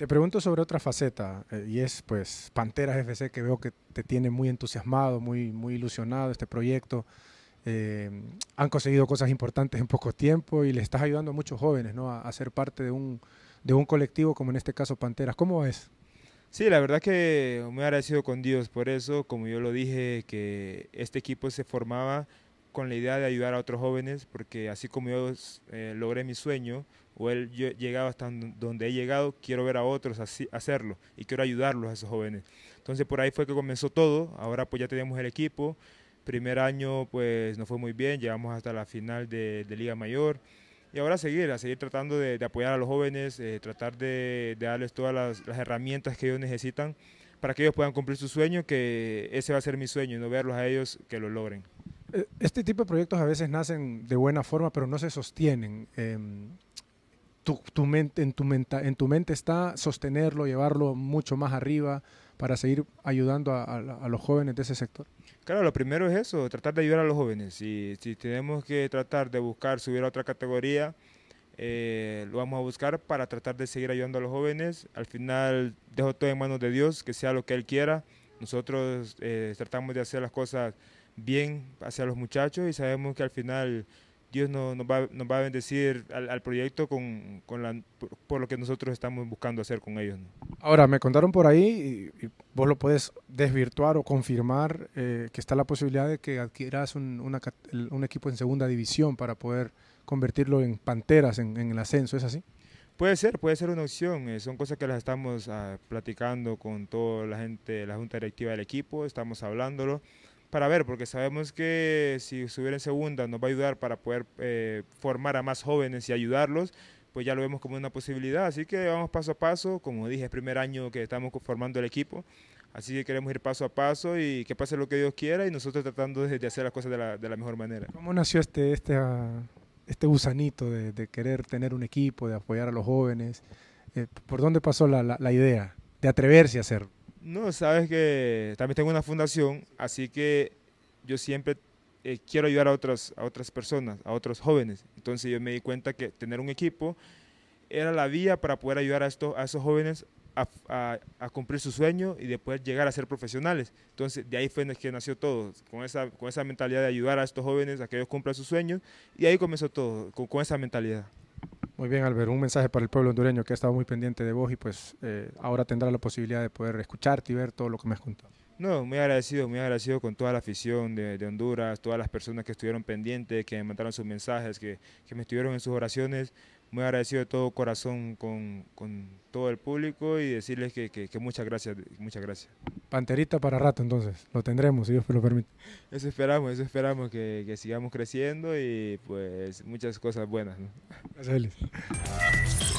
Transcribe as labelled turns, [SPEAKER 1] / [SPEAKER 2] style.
[SPEAKER 1] Te pregunto sobre otra faceta, eh, y es pues Panteras FC, que veo que te tiene muy entusiasmado, muy, muy ilusionado este proyecto. Eh, han conseguido cosas importantes en poco tiempo y le estás ayudando a muchos jóvenes ¿no? a, ser parte de un, de un colectivo como en este caso Panteras. ¿Cómo es?
[SPEAKER 2] Sí, la verdad que muy agradecido con Dios por eso. Como yo lo dije, que este equipo se formaba con la idea de ayudar a otros jóvenes, porque así como yo eh, logré mi sueño, o él llegado hasta donde he llegado, quiero ver a otros hacerlo y quiero ayudarlos a esos jóvenes. Entonces por ahí fue que comenzó todo, ahora pues ya tenemos el equipo, primer año pues no fue muy bien, llegamos hasta la final de, Liga Mayor y ahora seguir, a seguir tratando de, apoyar a los jóvenes, eh, tratar de, darles todas las, las herramientas que ellos necesitan para que ellos puedan cumplir su sueño, que ese va a ser mi sueño, no verlos a ellos que lo logren.
[SPEAKER 1] Eh, este tipo de proyectos a veces nacen de buena forma, pero no se sostienen. Em, tu, tu mente, en, tu en tu mente está sostenerlo, llevarlo mucho más arriba para seguir ayudando a, los jóvenes de ese sector?
[SPEAKER 2] Claro, lo primero es eso, tratar de ayudar a los jóvenes. Si, si tenemos que tratar de buscar subir a otra categoría, eh, lo vamos a buscar para tratar de seguir ayudando a los jóvenes. Al final dejo todo en manos de Dios, que sea lo que Él quiera. Nosotros eh, tratamos de hacer las cosas bien hacia los muchachos y sabemos que al final Dios nos, nos, va, a bendecir al, proyecto con, por, lo que nosotros estamos buscando hacer con ellos.
[SPEAKER 1] Ahora, me contaron por ahí, y, vos lo puedes desvirtuar o confirmar, eh, que está la posibilidad de que adquieras un, equipo en segunda división para poder convertirlo en Panteras en, el ascenso, ¿es así?
[SPEAKER 2] Puede ser, puede ser una opción. Eh, son cosas que las estamos ah, platicando con toda la gente, la junta directiva del equipo, estamos hablándolo para ver, porque sabemos que si subir en segunda nos va a ayudar para poder eh, formar a más jóvenes y ayudarlos, pues ya lo vemos como una posibilidad. Así que vamos paso a paso, como dije, es primer año que estamos formando el equipo, así que queremos ir paso a paso y que pase lo que Dios quiera y nosotros tratando de, hacer las cosas de la, mejor manera.
[SPEAKER 1] ¿Cómo nació este, este, ah, este gusanito de, querer tener un equipo, de apoyar a los jóvenes? Eh, ¿Por dónde pasó la, idea de atreverse a hacerlo?
[SPEAKER 2] No, sabes que también tengo una fundación, así que yo siempre eh, quiero ayudar a otras, a otras personas, a otros jóvenes. Entonces yo me di cuenta que tener un equipo era la vía para poder ayudar a, estos, a esos jóvenes a, cumplir su sueño y de poder llegar a ser profesionales. Entonces de ahí fue en que nació todo, con esa, con esa mentalidad de ayudar a estos jóvenes a que ellos cumplan sus sueños y ahí comenzó todo, con esa mentalidad.
[SPEAKER 1] Muy bien, Albert. Un mensaje para el pueblo hondureño que ha estado muy pendiente de vos y pues eh, ahora tendrá la posibilidad de poder escucharte y ver todo lo que me has contado.
[SPEAKER 2] No, muy agradecido, muy agradecido con toda la afición de, Honduras, todas las personas que estuvieron pendientes, que me mandaron sus mensajes, que, que me estuvieron en sus oraciones muy agradecido de todo corazón con, todo el público y decirles que, muchas gracias, muchas gracias.
[SPEAKER 1] Panterita para rato entonces, lo tendremos si Dios lo permite.
[SPEAKER 2] Eso esperamos, eso esperamos, que, sigamos creciendo y pues muchas cosas buenas.
[SPEAKER 1] Gracias,